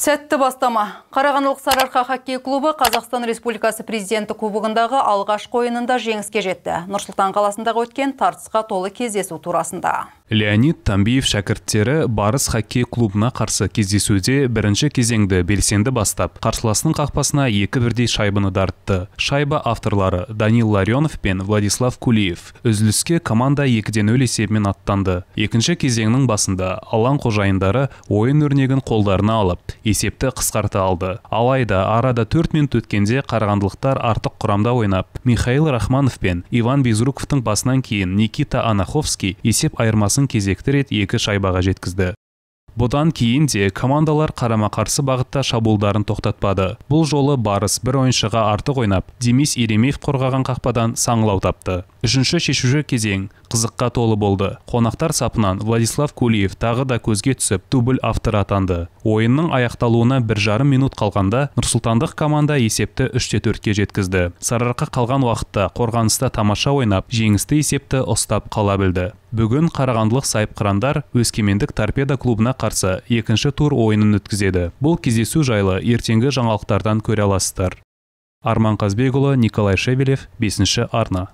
Сәтті бастама. Қарағандылық Сарыарқа хоккей клубы Қазақстан Республикасы президенті кубогындағы алғаш қойынында жеңіске жетті. Нұрсұлтан қаласындағы өткен тартысқа толы кездесу турасында. Леонид Тамбиев шәкірттері Барыс хоккей клубына қарсы кездесуде бірінші кезеңді белсенді бастап, қарсыласының қақпасына екі бірдей шайбыны дартты. Шайба авторлары Данил Ларионов пен Владислав Кулиев. Үзіліске команда екіден өл есебімен аттанды. Екінші кезеңнің басында алаң қожайындары ойын өрнегін қолдарына алып, есепті қысқарта алды алайда арада 4 минут өткенде қарағандылықтар артық құрамда ойнап михаил рахманов пен иван безруковтың басынан кейін никита анаховский есеп айырмасын кезекті рет екі шайбаға жеткізді бұдан кейін де командалар қарама қарсы бағытта шабуылдарын тоқтатпады бұл жолы барыс бір ойыншыға артық ойнап демис еремеев қорғаған қақпадан саңылау тапты үшінші шешуші кезең қызыққа толы болды қонақтар сапынан владислав кулиев тағы да көзге түсіп дубль авторы атанды ойынның аяқталуына бір жарым минут қалғанда нұрсұлтандық команда есепті үште төртке жеткізді сарыарқа қалған уақытта қорғаныста тамаша ойнап жеңісті есепті ұстап қала білді бүгін қарағандылық сайып өскемендік торпедо клубына қарсы екінші тур ойынын өткізеді бұл кездесу жайлы ертеңгі жаңалықтардан көре аласыздар арман қазбекұлы николай шевелев бесінші арна